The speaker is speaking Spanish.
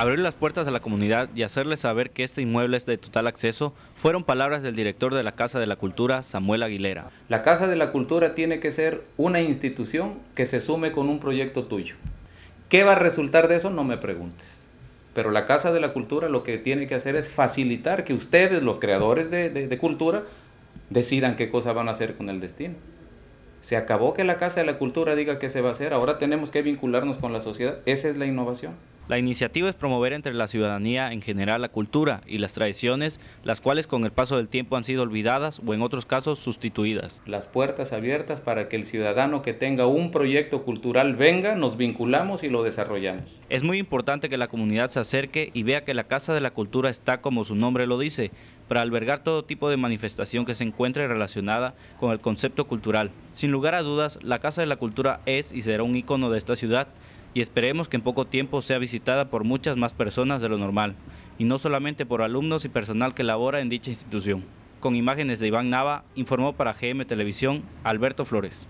Abrir las puertas a la comunidad y hacerles saber que este inmueble es de total acceso fueron palabras del director de la Casa de la Cultura, Samuel Aguilera. La Casa de la Cultura tiene que ser una institución que se sume con un proyecto tuyo. ¿Qué va a resultar de eso? No me preguntes. Pero la Casa de la Cultura lo que tiene que hacer es facilitar que ustedes, los creadores de, cultura, decidan qué cosa van a hacer con el destino. Se acabó que la Casa de la Cultura diga qué se va a hacer, ahora tenemos que vincularnos con la sociedad. Esa es la innovación. La iniciativa es promover entre la ciudadanía en general la cultura y las tradiciones, las cuales con el paso del tiempo han sido olvidadas o en otros casos sustituidas. Las puertas abiertas para que el ciudadano que tenga un proyecto cultural venga, nos vinculamos y lo desarrollamos. Es muy importante que la comunidad se acerque y vea que la Casa de la Cultura está, como su nombre lo dice, para albergar todo tipo de manifestación que se encuentre relacionada con el concepto cultural. Sin lugar a dudas, la Casa de la Cultura es y será un icono de esta ciudad y esperemos que en poco tiempo sea visitada por muchas más personas de lo normal, y no solamente por alumnos y personal que labora en dicha institución. Con imágenes de Iván Nava, informó para GM Televisión Alberto Flores.